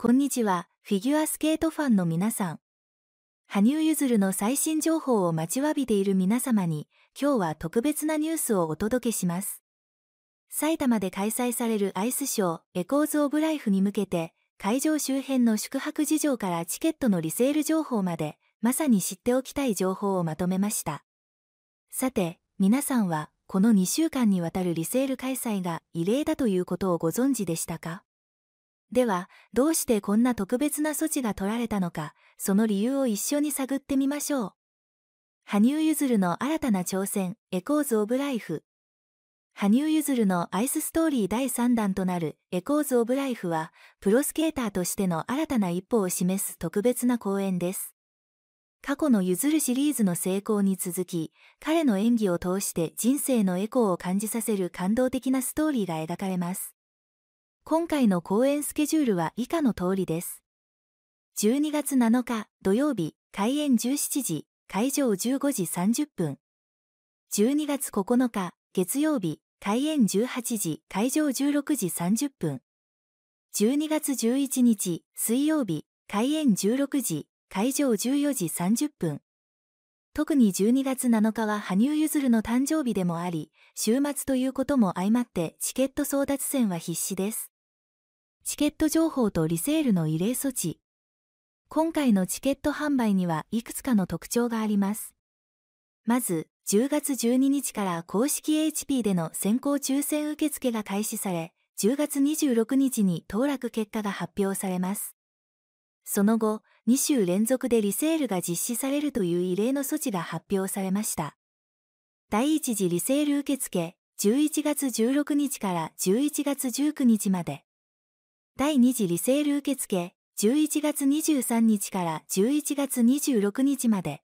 こんにちは、フィギュアスケートファンの皆さん。羽生結弦の最新情報を待ちわびている皆様に、今日は特別なニュースをお届けします。埼玉で開催されるアイスショー、エコーズ・オブ・ライフに向けて、会場周辺の宿泊事情からチケットのリセール情報まで、まさに知っておきたい情報をまとめました。さて、皆さんは、この2週間にわたるリセール開催が異例だということをご存知でしたかでは、どうしてこんな特別な措置が取られたのか、その理由を一緒に探ってみましょう。羽生結弦の新たな挑戦、エコーズ・オブ・ライフ。羽生結弦のアイスストーリー第3弾となるエコーズ・オブ・ライフは、プロスケーターとしての新たな一歩を示す特別な公演です。過去の譲るシリーズの成功に続き、彼の演技を通して人生のエコーを感じさせる感動的なストーリーが描かれます。今回の公演スケジュールは以下の通りです。12月7日土曜日、開演17時、会場15時30分。12月9日月曜日、開演18時、会場16時30分。12月11日水曜日、開演16時、会場14時30分。特に12月7日は羽生結弦の誕生日でもあり、週末ということも相まってチケット争奪戦は必至です。チケット情報とリセールの異例措置。今回のチケット販売にはいくつかの特徴があります。まず、10月12日から公式 HP での先行抽選受付が開始され、10月26日に当落結果が発表されます。その後、2週連続でリセールが実施されるという異例の措置が発表されました。第1次リセール受付、11月16日から11月19日まで。第2次リセール受付11月23日から11月26日まで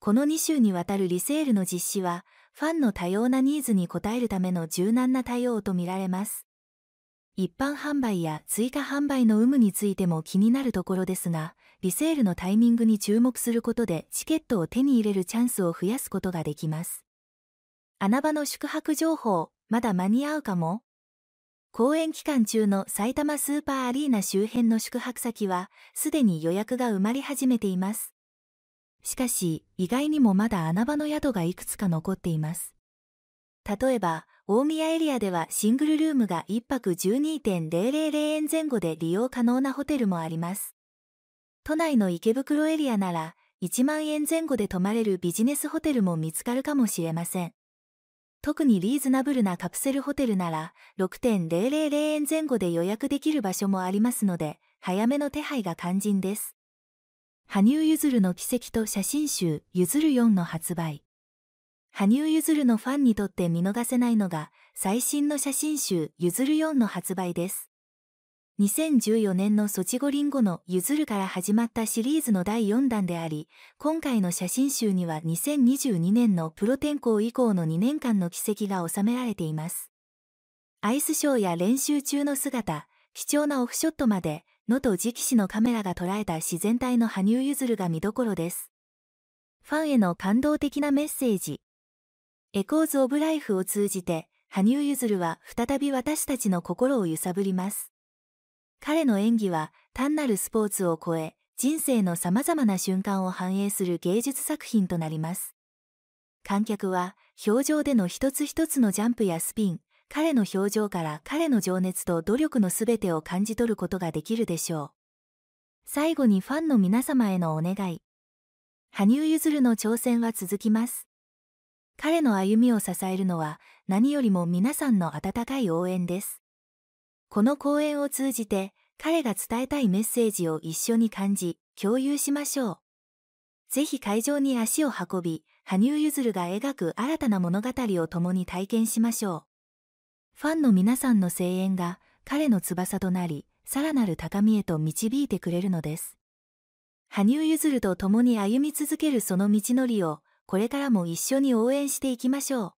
この2週にわたるリセールの実施はファンの多様なニーズに応えるための柔軟な対応とみられます一般販売や追加販売の有無についても気になるところですがリセールのタイミングに注目することでチケットを手に入れるチャンスを増やすことができます穴場の宿泊情報まだ間に合うかも公演期間中の埼玉スーパーアリーナ周辺の宿泊先は、すでに予約が埋まり始めています。しかし、意外にもまだ穴場の宿がいくつか残っています。例えば、大宮エリアではシングルルームが1泊12.000円前後で利用可能なホテルもあります。都内の池袋エリアなら、1万円前後で泊まれるビジネスホテルも見つかるかもしれません。特にリーズナブルなカプセルホテルなら6.000円前後で予約できる場所もありますので、早めの手配が肝心です。羽生結弦の奇跡と写真集、譲る4の発売。羽生結弦のファンにとって見逃せないのが、最新の写真集、譲る4の発売です。2014年のソチ五輪後の「ゆずる」から始まったシリーズの第4弾であり今回の写真集には2022年のプロ転向以降の2年間の軌跡が収められていますアイスショーや練習中の姿貴重なオフショットまで能登直視のカメラが捉えた自然体の羽生結弦が見どころですファンへの感動的なメッセージエコーズ・オブ・ライフを通じて羽生結弦は再び私たちの心を揺さぶります彼の演技は単なるスポーツを超え、人生の様々な瞬間を反映する芸術作品となります。観客は表情での一つ一つのジャンプやスピン、彼の表情から彼の情熱と努力のすべてを感じ取ることができるでしょう。最後にファンの皆様へのお願い。羽生結弦の挑戦は続きます。彼の歩みを支えるのは何よりも皆さんの温かい応援です。この講演を通じて彼が伝えたいメッセージを一緒に感じ、共有しましょう。ぜひ会場に足を運び、羽生結弦が描く新たな物語を共に体験しましょう。ファンの皆さんの声援が彼の翼となり、さらなる高みへと導いてくれるのです。羽生結弦と共に歩み続けるその道のりを、これからも一緒に応援していきましょう。